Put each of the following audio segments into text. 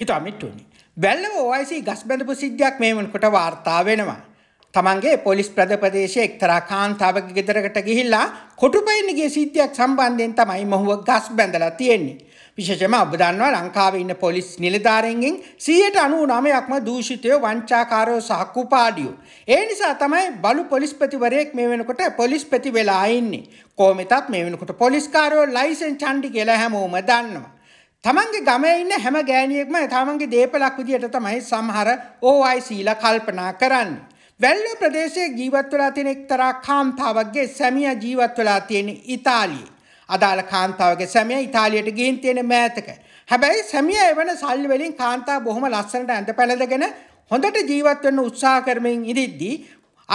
හිතාමිට්ටුවනි. බැල්ලව OIC ගස් බැඳපු සිද්ධියක් මේ වෙනකොට වාර්තා වෙනවා. තමන්ගේ පොලිස් ප්‍රදේශයේ එක්තරා කාන්තාවක ගෙදරකට ගිහිල්ලා කොටුපයින් ගිය සිද්ධියක් සම්බන්ධයෙන් තමයි මොහුව ගස් බැඳලා තියෙන්නේ. විශේෂයෙන්ම ඔබ දන්නවා ලංකාවේ ඉන්න පොලිස් නිලධාරීන්ගෙන් 99%ක්ම දූෂිතයෝ වංචාකාරයෝ සහ කුපාඩියෝ. ඒ නිසා තමයි බලු පොලිස්පතිවරයෙක් මේ වෙනකොට පොලිස්පති වෙලා ඉන්නේ. කොහොම වෙතත් මේ වෙනකොට පොලිස්කාරයෝ ලයිසන් චණ්ඩි කියලා හැමෝම දන්නවා. තමන්ගේ ගමේ ඉන්න හැම ගෑණියෙක්ම තමන්ගේ දේපලක් විදියට තමයි සමහර ඕයි සීලා කල්පනා කරන්නේ. වැල්ලෝ ප්‍රදේශයේ ජීවත් වෙලා තියෙන එක්තරා කාන්තාවක්ගේ සැමියා ජීවත් වෙලා තියෙන ඉතාලියේ. අදාළ කාන්තාවගේ සැමියා ඉතාලියට ගිහින් තියෙන මෑතක. හැබැයි සැමියා එවන සල්ලි වලින් කාන්තාව බොහොම ලස්සනට ඇඳ පැළඳගෙන හොඳට ජීවත් වෙන්න උත්සාහ කරමින් ඉදිද්දී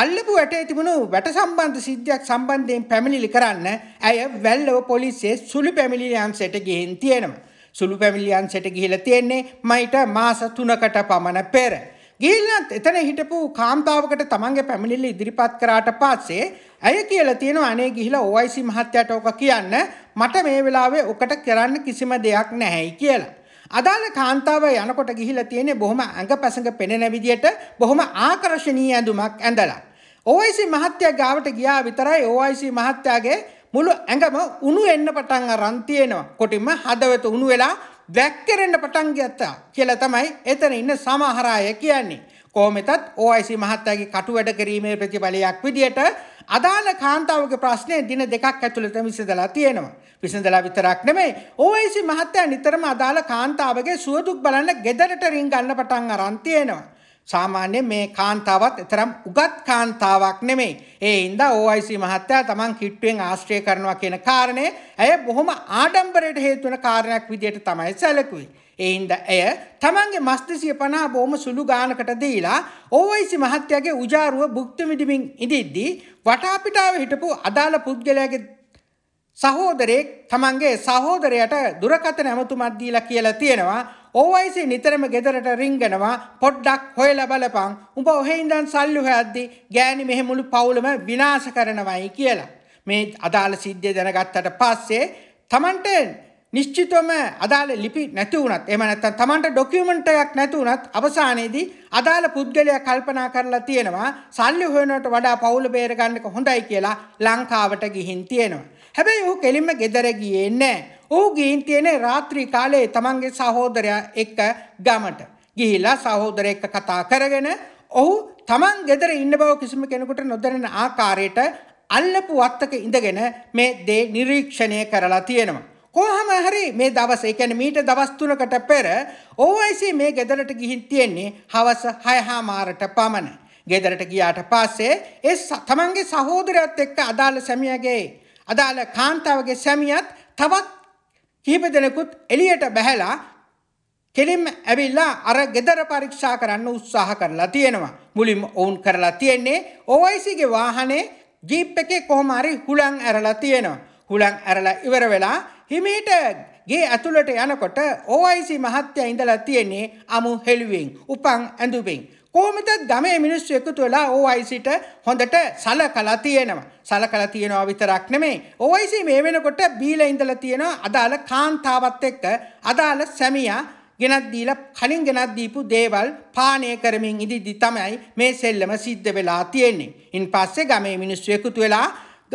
අල්ලපු වැටේ තිබුණු වැට සම්බන්ධ සිද්ධියක් සම්බන්ධයෙන් පැමිණිලි කරන්න ඇය වැල්ලව පොලිසියේ සුළු පැමිණිලි අංශයට ගෙහින් තියෙනවා. සුළු පැමිලියන්සට ගිහිලා තියෙන්නේ මයිට මාස 3කට පමණ පෙර. ගිහිල්ලා එතන හිටපු කාන්තාවකට තමන්ගේ පැමිණිල්ල ඉදිරිපත් කරාට පස්සේ ඇය කියලා තියෙනවා අනේ ගිහිලා OIC මහත්තයාට ඕක කියන්න මට මේ වෙලාවේ ඔකට කරන්න කිසිම දෙයක් නැහැයි කියලා. අදාළ කාන්තාව යනකොට ගිහිලා තියෙන්නේ බොහොම අඟපසඟ පෙනෙන විදියට බොහොම ආකර්ශනීය ඇඳුමක් ඇඳලා. OIC මහත්තයා ගාවට ගියා විතරයි OIC මහත්තයාගේ මුළු ඇඟම උණු එන්න පටන් අරන් තියෙනවා. කොටින්ම හදවත උණු වෙලා වැක්කෙරෙන්න පටන් ගත්තා කියලා තමයි එතන ඉන්න සමහර අය කියන්නේ. කොහොමෙතත් OIC මහත්තයාගේ කටු වැඩ කිරීමේ ප්‍රතිඵලයක් විදියට අදාළ කාන්තාවගේ ප්‍රශ්නය දින දෙකක් ඇතුළත විසඳලා තියෙනවා. විසඳලා විතරක් නෙමෙයි. OIC මහත්තයා නිතරම අදාළ කාන්තාවගේ සුවදුක් බලන්න ගෙදරට රින් ගන්න පටන් අරන් තියෙනවා. සාමාන්‍ය මේ කාන්තාවත් එතරම් උගත් කාන්තාවක් නෙමෙයි. ඒ හින්දා OIC මහත්තයා තමන් කිට්ටුවෙන් ආශ්‍රය කරනවා කියන කාරණය ඇය බොහොම ආඩම්බරයට හේතු වෙන කාරණයක් විදියට තමයි සැලකුවේ. ඒ හින්දා ඇය තමන්ගේ මස් 250 බොහොම සුළු ගානකට දීලා OIC මහත්තයාගේ උජාරුව භුක්ති විඳින්මින් ඉඳිද්දී වටාපිටාව හිටපු අදාළ පුද්ගලයාගේ සහෝදරයෙක් තමන්ගේ සහෝදරයට දුරකථන ඇමතුමක් දීලා කියලා තියෙනවා OIC නිතරම ගෙදරට රිංගනවා පොඩ්ඩක් හොයලා බලපන් උඹ ඔහෙ ඉඳන් සල්ලි හොයද්දි ගෑණි මෙහෙ මුළු පවුලම විනාශ කරනවයි කියලා. මේ අදාළ සිද්ධිය දැනගත්තට පස්සේ තමන්ට නිශ්චිතවම අදාළ ලිපි නැති වුණත් එහෙම නැත්නම් තමන්ට ඩොකියුමන්ට් එකක් නැති වුණත් අවසානයේදී අදාළ පුද්ගලයා කල්පනා කරලා තියෙනවා සල්ලි හොයනට වඩා පවුල බේර ගන්න එක හොඳයි කියලා ලංකාවට ගිහින් තියෙනවා. හැබැයි ඔහු කෙලින්ම ගෙදර ගියේ නැහැ. ඔහු ගිහින් තියෙන රාත්‍රී කාලයේ තමන්ගේ සහෝදරයා එක්ක ගමට. ගිහිලා සහෝදරය එක්ක කතා කරගෙන ඔහු තමන් ගෙදර ඉන්න බව කිසිම කෙනෙකුට නොදැනෙන ආකාරයට අල්ලපු වත්තක ඉඳගෙන මේ දේ නිරීක්ෂණය කරලා තියෙනවා. කොහම හරි මේ දවස එකැන මීට දවස් තුනකට පෙර ඕයිස මේ ගෙදරට ගිහින් තියෙන්නේ හවස හයහා මාරට පමණ. ගෙදරට ගියාට පාස්සේ ඒ තමන්ගේ සහෝදරයත් එක්ක අදාළ සැමියගේ අදාළ කාන්තාවගේ සැමියත් තවත් කිහිප දෙනෙකුත් එළියට බැහැලා කෙලින්ම ඇවිල්ලා අර ගෙදර පරීක්ෂා කරන්න උත්සාහ කරලා තියෙනවා. මුලින්ම ඔවුන් කරලා තියෙන්නේ OIC ගේ වාහනේ ජීප් එකේ කොහොම හරි හුලං ඇරලා තියෙනවා. හුලං ඇරලා ඉවර වෙලා හිමීට ගේ ඇතුළට යනකොට OIC මහත්තයා ඉඳලා තියෙන්නේ අමු හෙළුවෙන් උපන් ඇඳුමින් කොහොමද ගමේ මිනිස්සු එකතු වෙලා OICට හොඳට සලකලා තියෙනවා. සලකලා තියෙනවා විතරක් නෙමෙයි. OIC මේ වෙනකොට බීලා ඉඳලා තියෙනවා අදාළ කාන්තාවත් එක්ක අදාළ සැමියා ගෙනත් දීලා කලින් ගෙනත් දීපු දේවල් පානය කරමින් ඉදිදි තමයි මේ සෙල්ලම සිද්ධ වෙලා තියෙන්නේ. ඉන් පස්සේ ගමේ මිනිස්සු එකතු වෙලා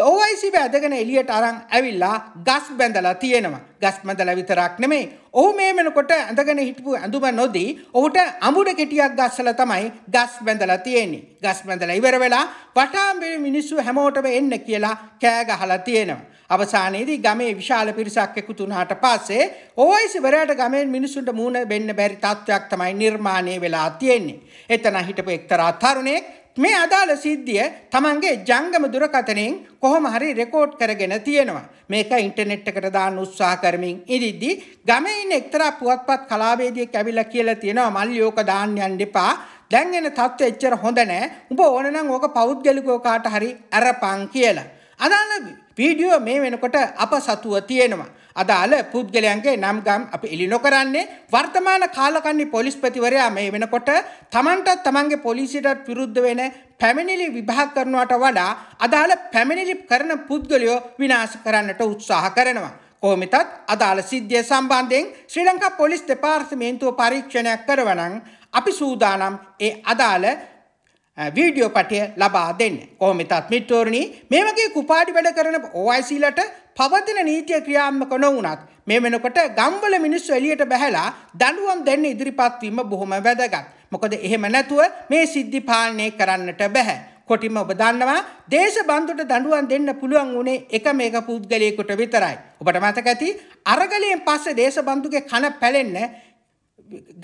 OIC වැදගෙන එලියට අරන් ඇවිල්ලා ගස් බැඳලා තියෙනවා. ගස් බැඳලා විතරක් නෙමෙයි. ඔහු මේ වෙනකොට ඇඳගෙන හිටපු ඇඳුම නොදී ඔහුට අඹුඩ කෙටියක් ගස්සලා තමයි ගස් බැඳලා තියෙන්නේ. ගස් බැඳලා ඉවර වෙලා වටාම මිනිස්සු හැමෝටම එන්න කියලා කෑ ගහලා තියෙනවා. අවසානයේදී ගමේ විශාල පිරිසක් එකතු වුණාට පස්සේ ඕයිස් වරයට ගමෙන් මිනිසුන්ට මූණ වෙන්න බැරි තත්වයක් තමයි නිර්මාණය වෙලා තියෙන්නේ. එතන හිටපු එක්තරා තරුණයෙක් මේ අදාළ සිද්ධිය තමන්ගේ ජංගම දුරකථනයෙන් කොහොම හරි රෙකෝඩ් කරගෙන තියෙනවා. මේක ඉන්ටර්නෙට් එකට දාන්න උත්සාහ කරමින් ඉදිද්දි ගමේ ඉන්න එක්තරා පුවත්පත් කලාවේදියෙක් ඇවිල්ලා කියලා තියෙනවා මල්ලියෝක දාන්න යන්න එපා. දැන් එන තත්ත්වය එච්චර හොඳ නෑ. උඹ ඕන නම් ඕක පෞද්ගලිකව කාට හරි අරපන් කියලා. අදාළ වීඩියෝ මේ වෙනකොට අප සතුව තියෙනවා. අදාළ පුද්ගලයන්ගේ නම් ගම් අපි එලි නොකරන්නේ වර්තමාන කාලකන්නේ පොලිස්පතිවරයා මේ වෙනකොට තමන්ටත් තමන්ගේ පොලිසියටත් විරුද්ධ වෙන පැමිණිලි විභාග කරනවට වඩා අදාළ පැමිණිලි කරන පුද්ගලයෝ විනාශ කරන්නට උත්සාහ කරනවා. කොහොමතත් අදාළ සිද්ධිය සම්බන්ධයෙන් ශ්‍රී ලංකා පොලිස් දෙපාර්තමේන්තුව පරීක්ෂණයක් කරවනං අපි සූදානම් ඒ අදාළ වීඩියෝ පටය ලබා දෙන්න. කොහොමතත් මිත්‍රෝරණි මේ වගේ කුපාඩි වැඩ කරන OICලට පවතින නීතිය ක්‍රියාත්මක නොවුනත් මේ වෙනකොට ගම්වල මිනිස්සු එළියට බැහැලා දඬුවම් දෙන්න ඉදිරිපත් වීම බොහොම වැදගත්. මොකද එහෙම නැතුව මේ සිද්ධි පාලනය කරන්නට බෑ. කොටිම ඔබ දන්නවා දේශ බන්ධුට දඩුවන් දෙන්න පුළුවන් වුණේ එක මේක පුද්ගලයෙකුට විතරයි. ඔබට මතක ඇති අරගලයෙන් පස්සේ දේශ බන්ධුගේ කන පැලෙන්න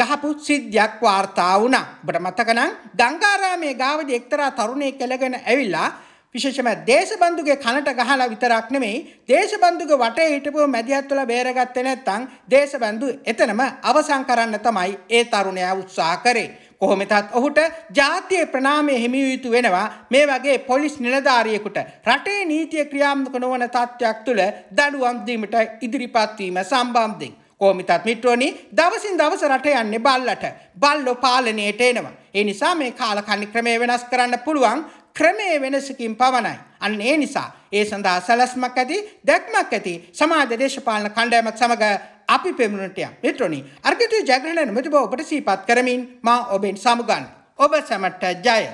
ගහපු සිද්ධියක් වාර්තා වුණා. ඔබට මතකනම් ගංගාරාමේ ගාවදී එක්තරා තරුණයෙක් කැලගෙන ඇවිල්ලා විශේෂම දේශබන්දුගේ කනට ගහලා විතරක් නෙමෙයි දේශබන්දුගේ වටේ හිටපු මැදිහත්වල බේරගත්තේ නැත්නම් දේශබන්දු එතනම අවසන් කරන්න තමයි ඒ තරුණයා උත්සාහ කරේ. කොහොමතත් ඔහුට ජාතිය ප්‍රනාමය හිමිය යුතු වෙනවා මේ වගේ පොලිස් නිලධාරියෙකුට රටේ නීතිය ක්‍රියාත්මක නොවන තත්ත්වයක් තුළ දඩුවම් දීමට ඉදිරිපත් වීම සම්බන්ධයෙන්. කොහොමිතත් මිත්‍රෝනි දවසින් දවස රට යන්නේ බල්ලට. බල්ලෝ පාලනයට එනවා. ඒ නිසා මේ කාලකන්ණි ක්‍රමය වෙනස් කරන්න පුළුවන් ක්‍රමයේ වෙනසකින් පවණයි. අන්න ඒ නිසා ඒ සඳහා සැලැස්මක් ඇති දැක්මක් ඇති සමාජ දේශපාලන කණ්ඩායමක් සමග අපි පෙමුණට යම්. මිත්‍රෝනි අර්ගිතු ජයග්‍රහණ මෙතුබ ඔබට සීපත් කරමින් මා ඔබෙන් සමුගන්න. ඔබ සැමට ජය.